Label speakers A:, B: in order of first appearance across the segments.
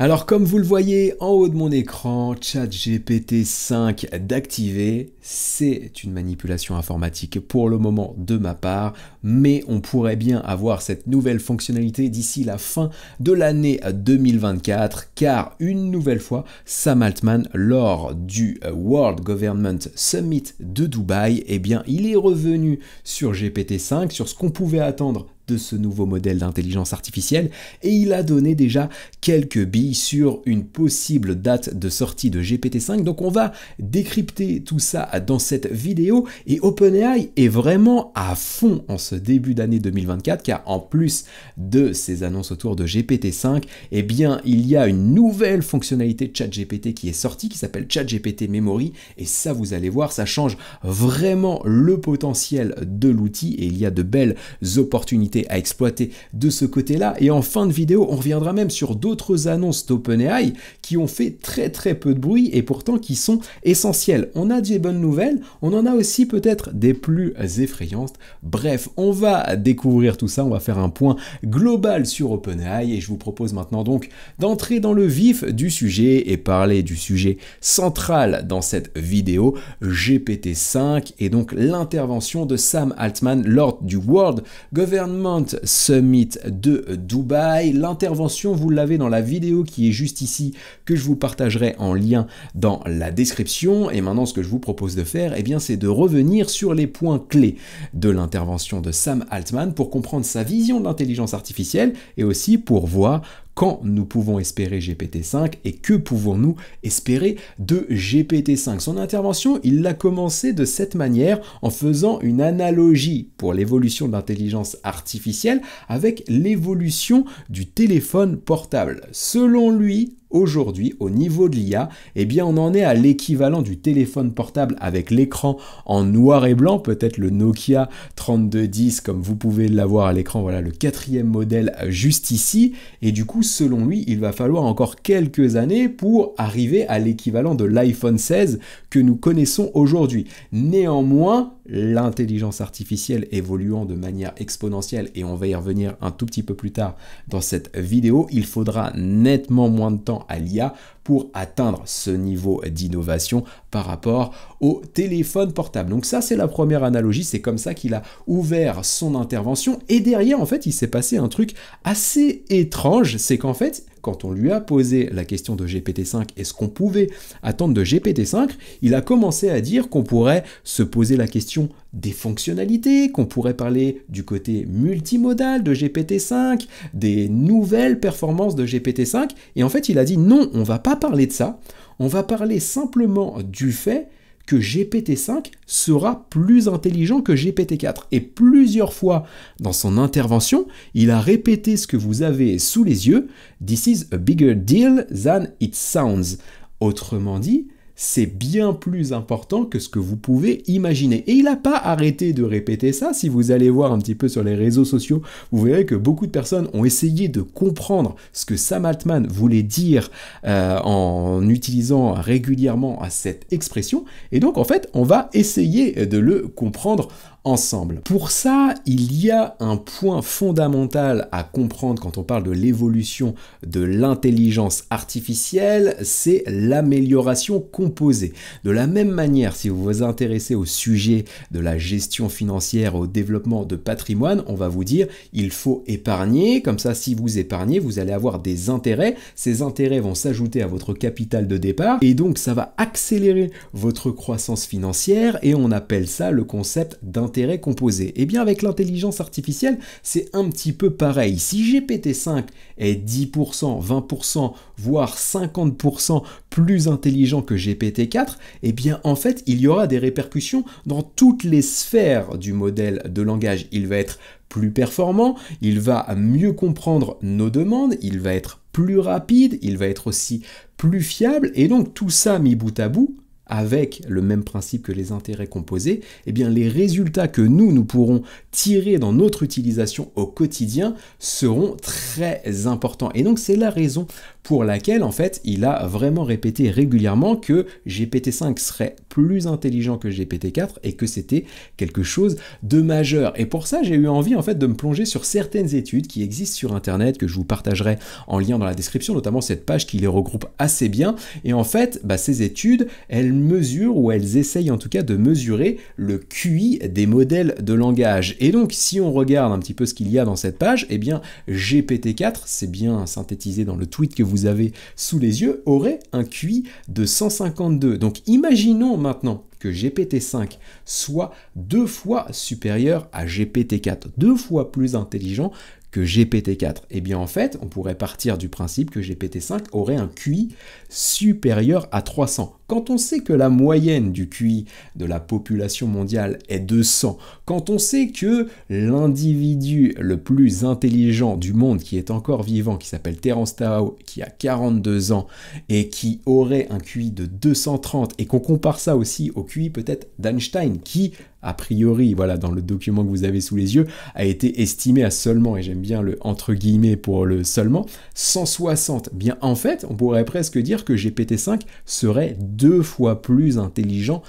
A: Alors comme vous le voyez en haut de mon écran, gpt 5 d'activer, c'est une manipulation informatique pour le moment de ma part, mais on pourrait bien avoir cette nouvelle fonctionnalité d'ici la fin de l'année 2024, car une nouvelle fois, Sam Altman, lors du World Government Summit de Dubaï, eh bien, il est revenu sur GPT-5, sur ce qu'on pouvait attendre de ce nouveau modèle d'intelligence artificielle et il a donné déjà quelques billes sur une possible date de sortie de GPT-5. Donc on va décrypter tout ça dans cette vidéo et OpenAI est vraiment à fond en ce début d'année 2024 car en plus de ces annonces autour de GPT-5, eh bien il y a une nouvelle fonctionnalité ChatGPT qui est sortie qui s'appelle ChatGPT Memory et ça vous allez voir, ça change vraiment le potentiel de l'outil et il y a de belles opportunités à exploiter de ce côté-là. Et en fin de vidéo, on reviendra même sur d'autres annonces d'OpenAI qui ont fait très très peu de bruit et pourtant qui sont essentielles. On a des bonnes nouvelles, on en a aussi peut-être des plus effrayantes. Bref, on va découvrir tout ça, on va faire un point global sur OpenAI et je vous propose maintenant donc d'entrer dans le vif du sujet et parler du sujet central dans cette vidéo, GPT-5 et donc l'intervention de Sam Altman lors du World Government Summit de Dubaï. L'intervention, vous l'avez dans la vidéo qui est juste ici, que je vous partagerai en lien dans la description. Et maintenant, ce que je vous propose de faire, eh bien, c'est de revenir sur les points clés de l'intervention de Sam Altman pour comprendre sa vision de l'intelligence artificielle et aussi pour voir quand nous pouvons espérer GPT-5 et que pouvons-nous espérer de GPT-5. Son intervention, il l'a commencé de cette manière en faisant une analogie pour l'évolution de l'intelligence artificielle avec l'évolution du téléphone portable. Selon lui, Aujourd'hui, au niveau de l'IA, eh bien, on en est à l'équivalent du téléphone portable avec l'écran en noir et blanc, peut-être le Nokia 3210 comme vous pouvez l'avoir à l'écran, voilà le quatrième modèle juste ici. Et du coup, selon lui, il va falloir encore quelques années pour arriver à l'équivalent de l'iPhone 16 que nous connaissons aujourd'hui. Néanmoins, l'intelligence artificielle évoluant de manière exponentielle, et on va y revenir un tout petit peu plus tard dans cette vidéo, il faudra nettement moins de temps à l'IA pour atteindre ce niveau d'innovation par rapport au téléphone portable. Donc ça, c'est la première analogie, c'est comme ça qu'il a ouvert son intervention. Et derrière, en fait, il s'est passé un truc assez étrange, c'est qu'en fait, quand on lui a posé la question de GPT-5 est ce qu'on pouvait attendre de GPT-5, il a commencé à dire qu'on pourrait se poser la question des fonctionnalités, qu'on pourrait parler du côté multimodal de GPT-5, des nouvelles performances de GPT-5, et en fait il a dit non, on ne va pas parler de ça, on va parler simplement du fait que GPT-5 sera plus intelligent que GPT-4. Et plusieurs fois dans son intervention, il a répété ce que vous avez sous les yeux, This is a bigger deal than it sounds. Autrement dit, c'est bien plus important que ce que vous pouvez imaginer. Et il n'a pas arrêté de répéter ça. Si vous allez voir un petit peu sur les réseaux sociaux, vous verrez que beaucoup de personnes ont essayé de comprendre ce que Sam Altman voulait dire euh, en utilisant régulièrement cette expression. Et donc, en fait, on va essayer de le comprendre ensemble. Pour ça, il y a un point fondamental à comprendre quand on parle de l'évolution de l'intelligence artificielle, c'est l'amélioration composée. De la même manière, si vous vous intéressez au sujet de la gestion financière, au développement de patrimoine, on va vous dire il faut épargner, comme ça si vous épargnez, vous allez avoir des intérêts, ces intérêts vont s'ajouter à votre capital de départ et donc ça va accélérer votre croissance financière et on appelle ça le concept d'intelligence et eh bien avec l'intelligence artificielle, c'est un petit peu pareil. Si GPT-5 est 10%, 20%, voire 50% plus intelligent que GPT-4, eh bien en fait, il y aura des répercussions dans toutes les sphères du modèle de langage. Il va être plus performant, il va mieux comprendre nos demandes, il va être plus rapide, il va être aussi plus fiable, et donc tout ça mis bout à bout, avec le même principe que les intérêts composés, eh bien les résultats que nous, nous pourrons tirer dans notre utilisation au quotidien seront très importants. Et donc c'est la raison pour laquelle en fait il a vraiment répété régulièrement que GPT-5 serait plus intelligent que GPT-4 et que c'était quelque chose de majeur. Et pour ça j'ai eu envie en fait de me plonger sur certaines études qui existent sur Internet, que je vous partagerai en lien dans la description, notamment cette page qui les regroupe assez bien. Et en fait, bah, ces études, elles mesure où elles essayent en tout cas de mesurer le QI des modèles de langage. Et donc si on regarde un petit peu ce qu'il y a dans cette page, eh bien GPT-4, c'est bien synthétisé dans le tweet que vous avez sous les yeux, aurait un QI de 152. Donc imaginons maintenant que GPT-5 soit deux fois supérieur à GPT-4, deux fois plus intelligent que GPT-4 Eh bien en fait, on pourrait partir du principe que GPT-5 aurait un QI supérieur à 300. Quand on sait que la moyenne du QI de la population mondiale est de 100, quand on sait que l'individu le plus intelligent du monde qui est encore vivant, qui s'appelle Terence Tao, qui a 42 ans et qui aurait un QI de 230, et qu'on compare ça aussi au QI peut-être d'Einstein, qui a priori, voilà, dans le document que vous avez sous les yeux, a été estimé à seulement, et j'aime bien le entre guillemets pour le seulement, 160. Bien en fait, on pourrait presque dire que GPT-5 serait deux fois plus intelligent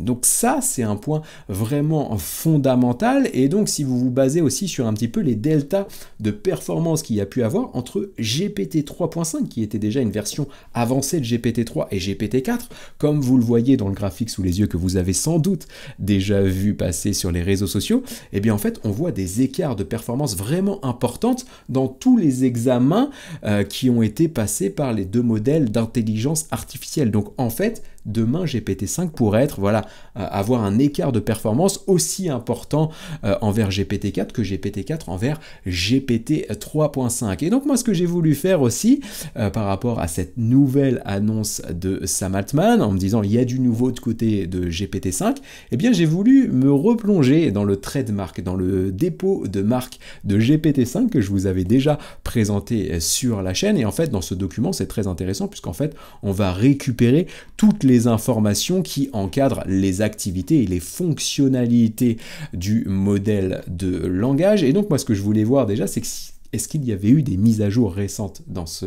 A: donc ça, c'est un point vraiment fondamental. Et donc, si vous vous basez aussi sur un petit peu les deltas de performance qu'il y a pu avoir entre GPT 3.5, qui était déjà une version avancée de GPT 3 et GPT 4, comme vous le voyez dans le graphique sous les yeux que vous avez sans doute déjà vu passer sur les réseaux sociaux, et eh bien en fait, on voit des écarts de performance vraiment importantes dans tous les examens euh, qui ont été passés par les deux modèles d'intelligence artificielle. Donc en fait, demain GPT-5 pourrait être, voilà, euh, avoir un écart de performance aussi important euh, envers GPT-4 que GPT-4 envers GPT 3.5. Et donc moi ce que j'ai voulu faire aussi euh, par rapport à cette nouvelle annonce de Sam Altman en me disant il y a du nouveau de côté de GPT-5, eh bien j'ai voulu me replonger dans le trademark, dans le dépôt de marque de GPT-5 que je vous avais déjà présenté sur la chaîne. Et en fait dans ce document c'est très intéressant puisqu'en fait on va récupérer toutes les informations qui encadrent les activités et les fonctionnalités du modèle de langage. Et donc moi ce que je voulais voir déjà, c'est que si est-ce qu'il y avait eu des mises à jour récentes dans ce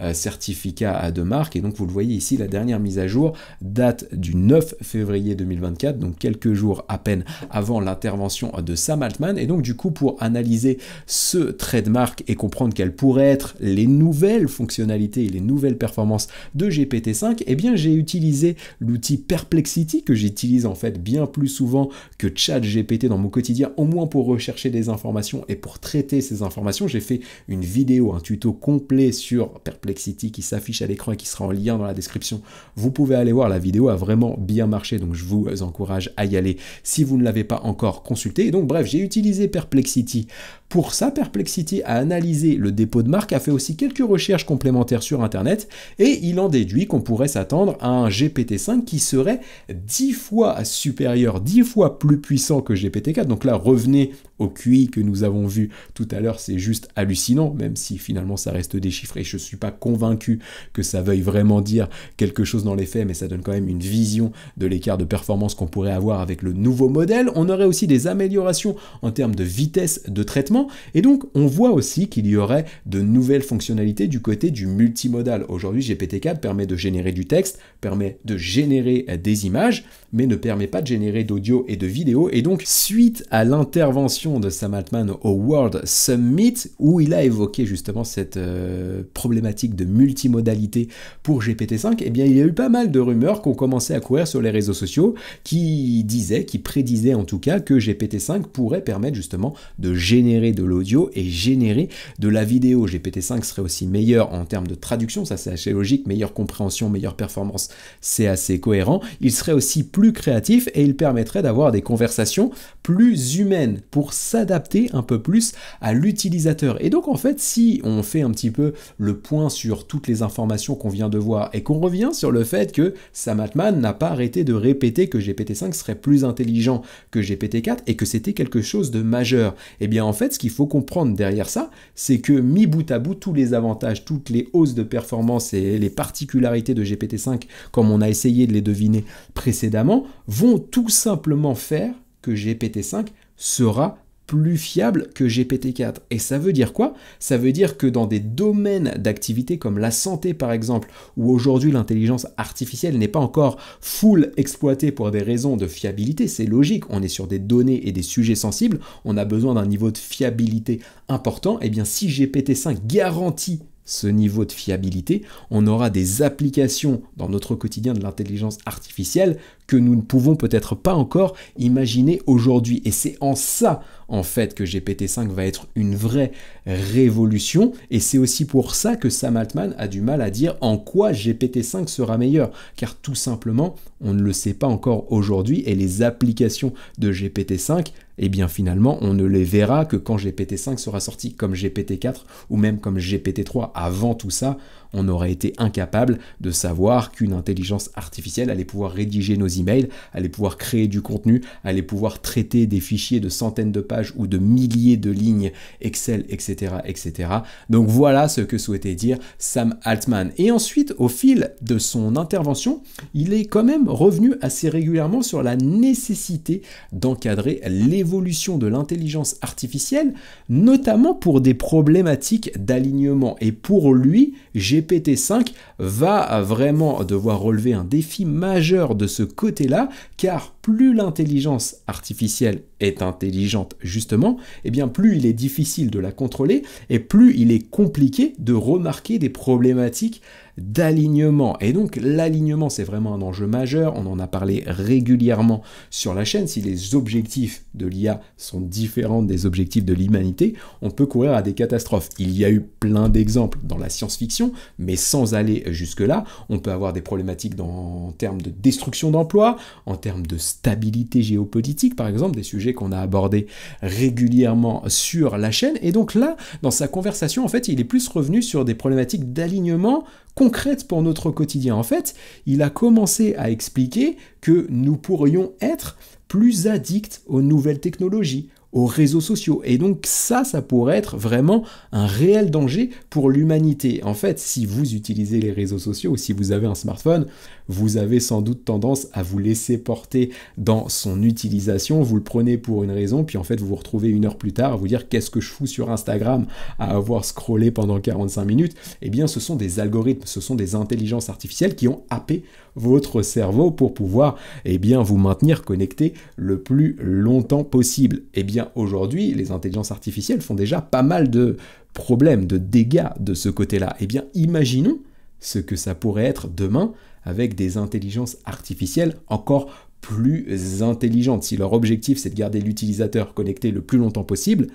A: euh, certificat de marque Et donc vous le voyez ici, la dernière mise à jour date du 9 février 2024, donc quelques jours à peine avant l'intervention de Sam Altman. Et donc du coup, pour analyser ce trademark et comprendre quelles pourraient être les nouvelles fonctionnalités et les nouvelles performances de GPT-5, eh bien j'ai utilisé l'outil Perplexity que j'utilise en fait bien plus souvent que ChatGPT dans mon quotidien, au moins pour rechercher des informations et pour traiter ces informations fait une vidéo, un tuto complet sur Perplexity qui s'affiche à l'écran et qui sera en lien dans la description. Vous pouvez aller voir, la vidéo a vraiment bien marché, donc je vous encourage à y aller si vous ne l'avez pas encore consulté. Et donc bref, j'ai utilisé Perplexity pour sa Perplexity a analysé le dépôt de marque, a fait aussi quelques recherches complémentaires sur Internet, et il en déduit qu'on pourrait s'attendre à un GPT-5 qui serait 10 fois supérieur, 10 fois plus puissant que GPT-4. Donc là, revenez au QI que nous avons vu tout à l'heure, c'est juste hallucinant, même si finalement ça reste déchiffré. Je ne suis pas convaincu que ça veuille vraiment dire quelque chose dans les faits, mais ça donne quand même une vision de l'écart de performance qu'on pourrait avoir avec le nouveau modèle. On aurait aussi des améliorations en termes de vitesse de traitement et donc, on voit aussi qu'il y aurait de nouvelles fonctionnalités du côté du multimodal. Aujourd'hui, GPT-4 permet de générer du texte, permet de générer euh, des images, mais ne permet pas de générer d'audio et de vidéo. Et donc, suite à l'intervention de Sam Altman au World Summit, où il a évoqué justement cette euh, problématique de multimodalité pour GPT-5, eh bien, il y a eu pas mal de rumeurs qu'on commençait à courir sur les réseaux sociaux qui disaient, qui prédisaient en tout cas que GPT-5 pourrait permettre justement de générer de l'audio et générer de la vidéo. GPT-5 serait aussi meilleur en termes de traduction, ça c'est assez logique, meilleure compréhension, meilleure performance, c'est assez cohérent. Il serait aussi plus créatif et il permettrait d'avoir des conversations plus humaines pour s'adapter un peu plus à l'utilisateur. Et donc en fait, si on fait un petit peu le point sur toutes les informations qu'on vient de voir et qu'on revient sur le fait que Samatman n'a pas arrêté de répéter que GPT-5 serait plus intelligent que GPT-4 et que c'était quelque chose de majeur, eh bien en fait, ce qu'il faut comprendre derrière ça, c'est que mis bout à bout, tous les avantages, toutes les hausses de performance et les particularités de GPT-5, comme on a essayé de les deviner précédemment, vont tout simplement faire que GPT-5 sera plus fiable que GPT-4. Et ça veut dire quoi Ça veut dire que dans des domaines d'activité comme la santé par exemple, où aujourd'hui l'intelligence artificielle n'est pas encore full exploitée pour des raisons de fiabilité, c'est logique, on est sur des données et des sujets sensibles, on a besoin d'un niveau de fiabilité important, et eh bien si GPT-5 garantit ce niveau de fiabilité, on aura des applications dans notre quotidien de l'intelligence artificielle que nous ne pouvons peut-être pas encore imaginer aujourd'hui. Et c'est en ça, en fait, que GPT-5 va être une vraie révolution. Et c'est aussi pour ça que Sam Altman a du mal à dire en quoi GPT-5 sera meilleur. Car tout simplement, on ne le sait pas encore aujourd'hui et les applications de GPT-5, eh bien finalement, on ne les verra que quand GPT-5 sera sorti, comme GPT-4 ou même comme GPT-3. Avant tout ça, on aurait été incapable de savoir qu'une intelligence artificielle allait pouvoir rédiger nos emails, allait pouvoir créer du contenu, allait pouvoir traiter des fichiers de centaines de pages ou de milliers de lignes Excel, etc. etc. Donc voilà ce que souhaitait dire Sam Altman. Et ensuite, au fil de son intervention, il est quand même revenu assez régulièrement sur la nécessité d'encadrer l'évolution de l'intelligence artificielle, notamment pour des problématiques d'alignement. Et pour lui, j'ai GPT-5 va vraiment devoir relever un défi majeur de ce côté-là, car plus l'intelligence artificielle est intelligente justement, et eh bien plus il est difficile de la contrôler et plus il est compliqué de remarquer des problématiques d'alignement. Et donc l'alignement, c'est vraiment un enjeu majeur. On en a parlé régulièrement sur la chaîne. Si les objectifs de l'IA sont différents des objectifs de l'humanité, on peut courir à des catastrophes. Il y a eu plein d'exemples dans la science-fiction, mais sans aller jusque-là, on peut avoir des problématiques dans, en termes de destruction d'emplois, en termes de stabilité géopolitique, par exemple, des sujets qu'on a abordés régulièrement sur la chaîne. Et donc là, dans sa conversation, en fait, il est plus revenu sur des problématiques d'alignement concrète pour notre quotidien. En fait, il a commencé à expliquer que nous pourrions être plus addicts aux nouvelles technologies, aux réseaux sociaux. Et donc ça, ça pourrait être vraiment un réel danger pour l'humanité. En fait, si vous utilisez les réseaux sociaux ou si vous avez un smartphone, vous avez sans doute tendance à vous laisser porter dans son utilisation, vous le prenez pour une raison, puis en fait vous vous retrouvez une heure plus tard à vous dire qu'est-ce que je fous sur Instagram à avoir scrollé pendant 45 minutes, eh bien ce sont des algorithmes, ce sont des intelligences artificielles qui ont happé votre cerveau pour pouvoir eh bien, vous maintenir connecté le plus longtemps possible. Eh bien aujourd'hui, les intelligences artificielles font déjà pas mal de problèmes, de dégâts de ce côté-là. Eh bien imaginons ce que ça pourrait être demain avec des intelligences artificielles encore plus intelligentes. Si leur objectif c'est de garder l'utilisateur connecté le plus longtemps possible,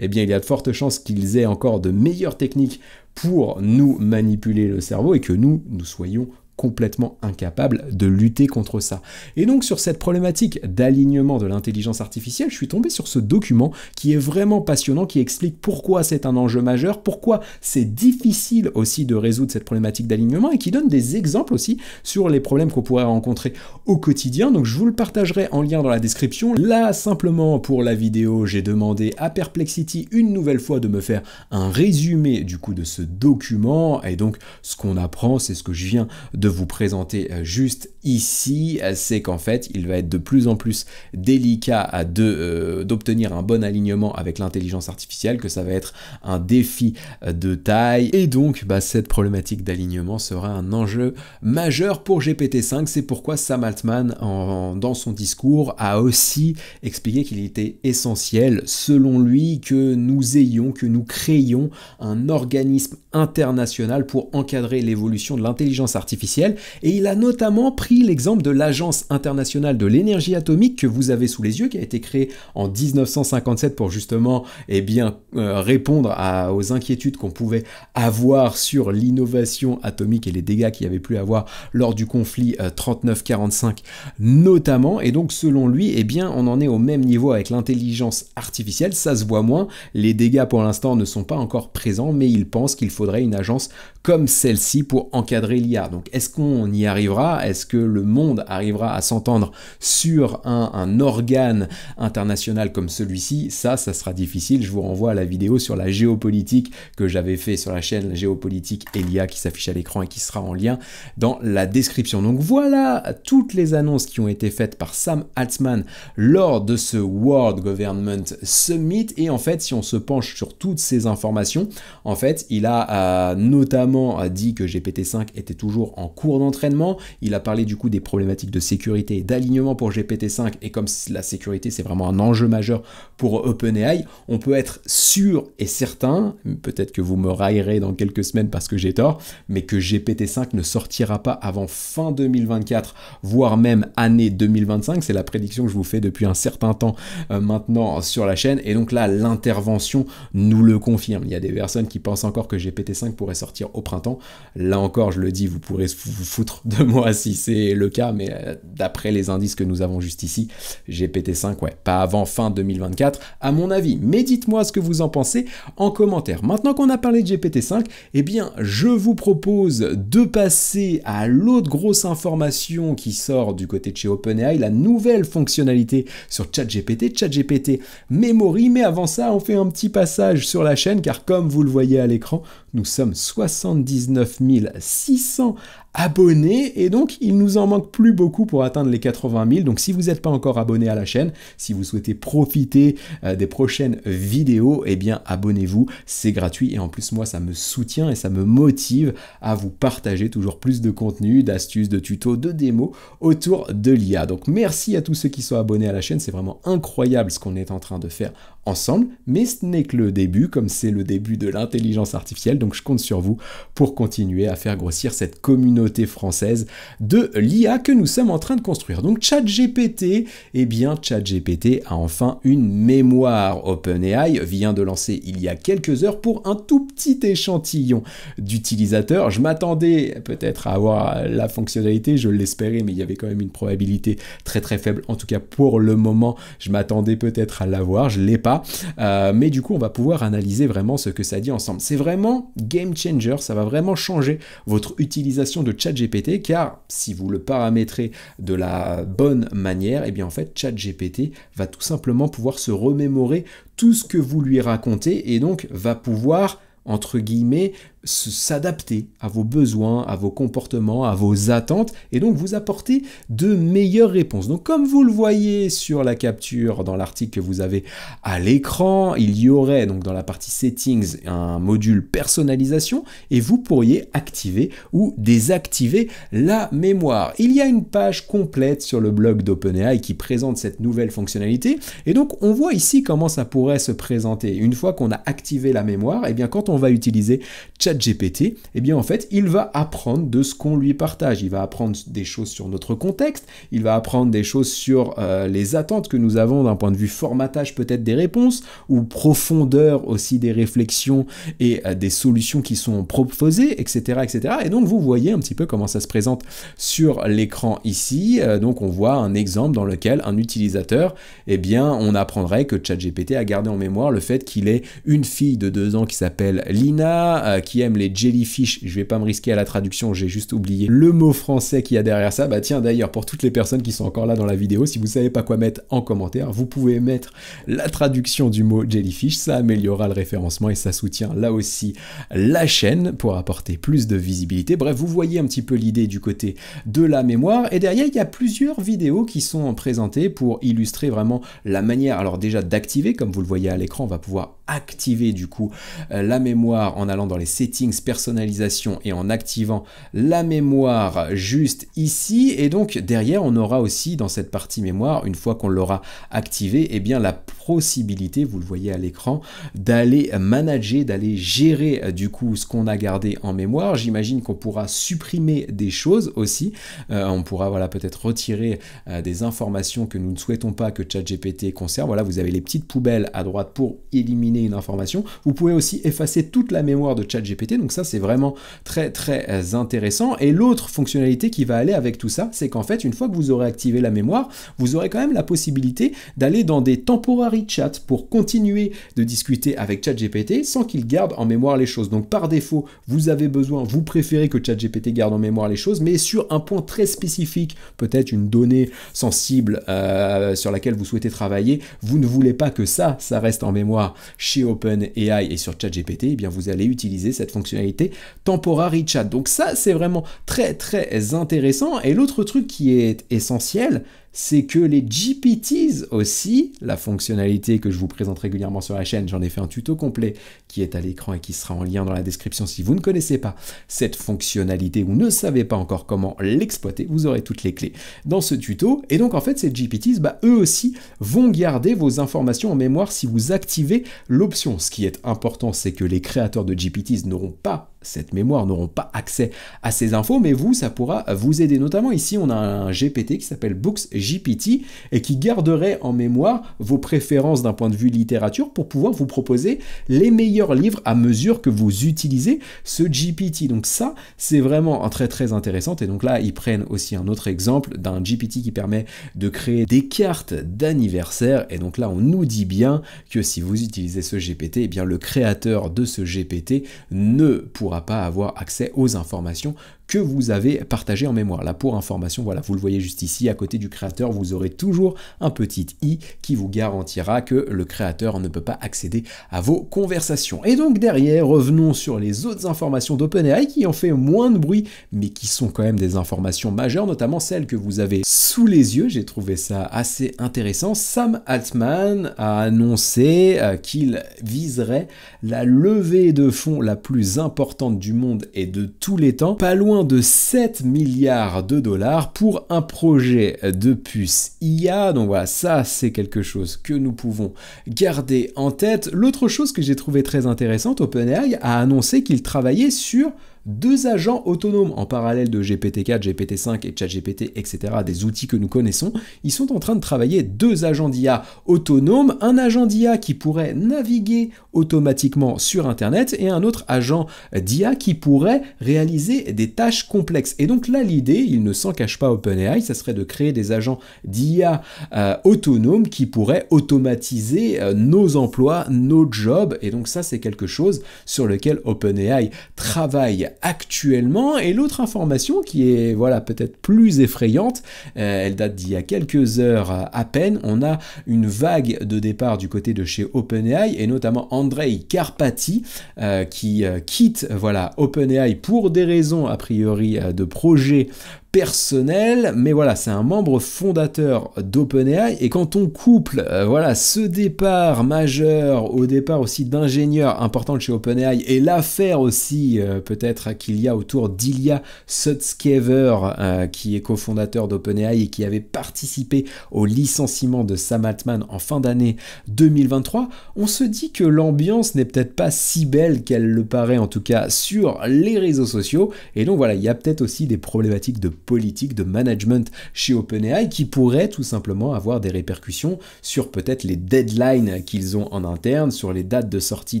A: eh bien il y a de fortes chances qu'ils aient encore de meilleures techniques pour nous manipuler le cerveau et que nous, nous soyons complètement incapable de lutter contre ça. Et donc sur cette problématique d'alignement de l'intelligence artificielle, je suis tombé sur ce document qui est vraiment passionnant, qui explique pourquoi c'est un enjeu majeur, pourquoi c'est difficile aussi de résoudre cette problématique d'alignement et qui donne des exemples aussi sur les problèmes qu'on pourrait rencontrer au quotidien. Donc je vous le partagerai en lien dans la description. Là, simplement pour la vidéo, j'ai demandé à Perplexity une nouvelle fois de me faire un résumé du coup de ce document et donc ce qu'on apprend, c'est ce que je viens de vous présenter euh, juste ici, euh, c'est qu'en fait, il va être de plus en plus délicat euh, d'obtenir un bon alignement avec l'intelligence artificielle, que ça va être un défi de taille. Et donc, bah, cette problématique d'alignement sera un enjeu majeur pour GPT-5. C'est pourquoi Sam Altman, en, dans son discours, a aussi expliqué qu'il était essentiel, selon lui, que nous ayons, que nous créions un organisme international pour encadrer l'évolution de l'intelligence artificielle et il a notamment pris l'exemple de l'Agence internationale de l'énergie atomique que vous avez sous les yeux, qui a été créée en 1957 pour justement eh bien, euh, répondre aux inquiétudes qu'on pouvait avoir sur l'innovation atomique et les dégâts qu'il y avait pu avoir lors du conflit 39-45 euh, notamment. Et donc selon lui, eh bien, on en est au même niveau avec l'intelligence artificielle, ça se voit moins, les dégâts pour l'instant ne sont pas encore présents, mais il pense qu'il faudrait une agence comme celle-ci pour encadrer l'IA. Donc est-ce qu'on y arrivera Est-ce que le monde arrivera à s'entendre sur un, organe international comme celui-ci Ça, ça sera difficile. Je vous renvoie à la vidéo sur la géopolitique que j'avais fait sur la chaîne Géopolitique et l'IA qui s'affiche à l'écran et qui sera en lien dans la description. Donc voilà toutes les annonces qui ont été faites par Sam Altman lors de ce World Government Summit. Et en fait, si on se penche sur toutes ces informations, en fait, il a euh, notamment a dit que GPT-5 était toujours en cours d'entraînement. Il a parlé du coup des problématiques de sécurité et d'alignement pour GPT-5. Et comme la sécurité, c'est vraiment un enjeu majeur pour OpenAI, on peut être sûr et certain, peut-être que vous me raillerez dans quelques semaines parce que j'ai tort, mais que GPT-5 ne sortira pas avant fin 2024, voire même année 2025. C'est la prédiction que je vous fais depuis un certain temps euh, maintenant sur la chaîne. Et donc là, l'intervention nous le confirme. Il y a des personnes qui pensent encore que GPT-5 pourrait sortir au printemps. Là encore, je le dis, vous pourrez vous foutre de moi si c'est le cas, mais euh, d'après les indices que nous avons juste ici, GPT-5, ouais, pas avant fin 2024, à mon avis. Mais dites-moi ce que vous en pensez en commentaire. Maintenant qu'on a parlé de GPT-5, eh bien, je vous propose de passer à l'autre grosse information qui sort du côté de chez OpenAI, la nouvelle fonctionnalité sur ChatGPT, ChatGPT Memory. Mais avant ça, on fait un petit passage sur la chaîne, car comme vous le voyez à l'écran, nous sommes 79 600 Abonné et donc il nous en manque plus beaucoup pour atteindre les 80 000. Donc si vous n'êtes pas encore abonné à la chaîne, si vous souhaitez profiter euh, des prochaines vidéos, eh bien abonnez-vous, c'est gratuit et en plus moi ça me soutient et ça me motive à vous partager toujours plus de contenu, d'astuces, de tutos, de démos autour de l'IA. Donc merci à tous ceux qui sont abonnés à la chaîne, c'est vraiment incroyable ce qu'on est en train de faire ensemble, mais ce n'est que le début, comme c'est le début de l'intelligence artificielle, donc je compte sur vous pour continuer à faire grossir cette communauté française de l'IA que nous sommes en train de construire. Donc ChatGPT, et eh bien ChatGPT a enfin une mémoire. OpenAI vient de lancer il y a quelques heures pour un tout petit échantillon d'utilisateurs. Je m'attendais peut-être à avoir la fonctionnalité, je l'espérais, mais il y avait quand même une probabilité très très faible. En tout cas pour le moment, je m'attendais peut-être à l'avoir, je l'ai pas. Euh, mais du coup, on va pouvoir analyser vraiment ce que ça dit ensemble. C'est vraiment game changer, ça va vraiment changer votre utilisation de ChatGPT, car si vous le paramétrez de la bonne manière, et eh bien en fait ChatGPT va tout simplement pouvoir se remémorer tout ce que vous lui racontez et donc va pouvoir entre guillemets, s'adapter à vos besoins, à vos comportements, à vos attentes, et donc vous apporter de meilleures réponses. Donc comme vous le voyez sur la capture dans l'article que vous avez à l'écran, il y aurait donc dans la partie settings un module personnalisation, et vous pourriez activer ou désactiver la mémoire. Il y a une page complète sur le blog d'OpenAI qui présente cette nouvelle fonctionnalité, et donc on voit ici comment ça pourrait se présenter. Une fois qu'on a activé la mémoire, et eh bien quand on va utiliser Chat gpt eh bien en fait, il va apprendre de ce qu'on lui partage. Il va apprendre des choses sur notre contexte, il va apprendre des choses sur euh, les attentes que nous avons d'un point de vue formatage peut-être des réponses, ou profondeur aussi des réflexions et euh, des solutions qui sont proposées, etc., etc. Et donc vous voyez un petit peu comment ça se présente sur l'écran ici. Euh, donc on voit un exemple dans lequel un utilisateur, eh bien on apprendrait que ChatGPT a gardé en mémoire le fait qu'il est une fille de deux ans qui s'appelle Lina, qui les jellyfish, je vais pas me risquer à la traduction, j'ai juste oublié le mot français qui a derrière ça. Bah tiens d'ailleurs, pour toutes les personnes qui sont encore là dans la vidéo, si vous savez pas quoi mettre en commentaire, vous pouvez mettre la traduction du mot jellyfish, ça améliorera le référencement et ça soutient là aussi la chaîne pour apporter plus de visibilité. Bref, vous voyez un petit peu l'idée du côté de la mémoire et derrière il y a plusieurs vidéos qui sont présentées pour illustrer vraiment la manière alors déjà d'activer comme vous le voyez à l'écran, on va pouvoir activer du coup euh, la mémoire en allant dans les settings personnalisation et en activant la mémoire juste ici et donc derrière on aura aussi dans cette partie mémoire une fois qu'on l'aura activé et eh bien la possibilité vous le voyez à l'écran d'aller manager d'aller gérer euh, du coup ce qu'on a gardé en mémoire j'imagine qu'on pourra supprimer des choses aussi euh, on pourra voilà peut-être retirer des informations que nous ne souhaitons pas que ChatGPT conserve voilà vous avez les petites poubelles à droite pour éliminer une information. Vous pouvez aussi effacer toute la mémoire de ChatGPT, donc ça c'est vraiment très très euh, intéressant. Et l'autre fonctionnalité qui va aller avec tout ça, c'est qu'en fait, une fois que vous aurez activé la mémoire, vous aurez quand même la possibilité d'aller dans des temporary chats pour continuer de discuter avec ChatGPT sans qu'il garde en mémoire les choses. Donc par défaut, vous avez besoin, vous préférez que ChatGPT garde en mémoire les choses, mais sur un point très spécifique, peut-être une donnée sensible euh, sur laquelle vous souhaitez travailler, vous ne voulez pas que ça, ça reste en mémoire chez OpenAI et sur ChatGPT, eh bien vous allez utiliser cette fonctionnalité Temporary Chat. Donc ça, c'est vraiment très très intéressant. Et l'autre truc qui est essentiel, c'est que les GPTs aussi, la fonctionnalité que je vous présente régulièrement sur la chaîne, j'en ai fait un tuto complet qui est à l'écran et qui sera en lien dans la description si vous ne connaissez pas cette fonctionnalité ou ne savez pas encore comment l'exploiter, vous aurez toutes les clés dans ce tuto. Et donc en fait, ces GPTs, bah, eux aussi, vont garder vos informations en mémoire si vous activez l'option. Ce qui est important, c'est que les créateurs de GPTs n'auront pas cette mémoire n'auront pas accès à ces infos, mais vous, ça pourra vous aider. Notamment ici, on a un GPT qui s'appelle Books GPT et qui garderait en mémoire vos préférences d'un point de vue littérature pour pouvoir vous proposer les meilleurs livres à mesure que vous utilisez ce GPT. Donc ça, c'est vraiment très très intéressant. Et donc là, ils prennent aussi un autre exemple d'un GPT qui permet de créer des cartes d'anniversaire. Et donc là, on nous dit bien que si vous utilisez ce GPT, et eh bien le créateur de ce GPT ne pourra pas avoir accès aux informations que vous avez partagé en mémoire. Là, pour information, voilà, vous le voyez juste ici, à côté du créateur, vous aurez toujours un petit i qui vous garantira que le créateur ne peut pas accéder à vos conversations. Et donc derrière, revenons sur les autres informations d'OpenAI qui ont fait moins de bruit, mais qui sont quand même des informations majeures, notamment celles que vous avez sous les yeux. J'ai trouvé ça assez intéressant. Sam Altman a annoncé euh, qu'il viserait la levée de fonds la plus importante du monde et de tous les temps, pas loin de 7 milliards de dollars pour un projet de puce IA. Donc voilà, ça c'est quelque chose que nous pouvons garder en tête. L'autre chose que j'ai trouvé très intéressante, OpenAI a annoncé qu'il travaillait sur deux agents autonomes en parallèle de GPT-4, GPT-5 et ChatGPT, etc., des outils que nous connaissons, ils sont en train de travailler deux agents d'IA autonomes, un agent d'IA qui pourrait naviguer automatiquement sur Internet et un autre agent d'IA qui pourrait réaliser des tâches complexes. Et donc là, l'idée, il ne s'en cache pas OpenAI, ça serait de créer des agents d'IA euh, autonomes qui pourraient automatiser euh, nos emplois, nos jobs. Et donc ça, c'est quelque chose sur lequel OpenAI travaille actuellement. Et l'autre information qui est voilà peut-être plus effrayante, euh, elle date d'il y a quelques heures euh, à peine, on a une vague de départ du côté de chez OpenAI et notamment Andrei Karpati euh, qui quitte voilà OpenAI pour des raisons a priori de projet personnel, mais voilà, c'est un membre fondateur d'OpenAI. Et quand on couple, euh, voilà, ce départ majeur au départ aussi d'ingénieurs importants chez OpenAI et l'affaire aussi euh, peut-être qu'il y a autour d'Ilya Sutskever, euh, qui est cofondateur d'OpenAI et qui avait participé au licenciement de Sam Altman en fin d'année 2023, on se dit que l'ambiance n'est peut-être pas si belle qu'elle le paraît en tout cas sur les réseaux sociaux. Et donc voilà, il y a peut-être aussi des problématiques de politique de management chez OpenAI qui pourrait tout simplement avoir des répercussions sur peut-être les deadlines qu'ils ont en interne, sur les dates de sortie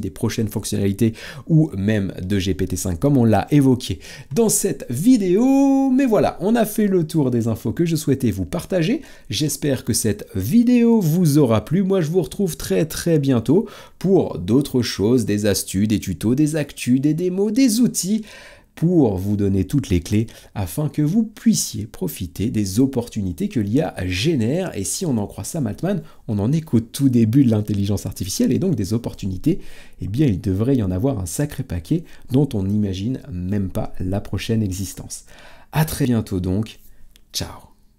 A: des prochaines fonctionnalités ou même de GPT-5 comme on l'a évoqué dans cette vidéo. Mais voilà, on a fait le tour des infos que je souhaitais vous partager. J'espère que cette vidéo vous aura plu. Moi, je vous retrouve très très bientôt pour d'autres choses, des astuces, des tutos, des actus, des démos, des outils pour vous donner toutes les clés afin que vous puissiez profiter des opportunités que l'IA génère. Et si on en croit ça, Altman, on en est qu'au tout début de l'intelligence artificielle et donc des opportunités, eh bien il devrait y en avoir un sacré paquet dont on n'imagine même pas la prochaine existence. A très bientôt donc, ciao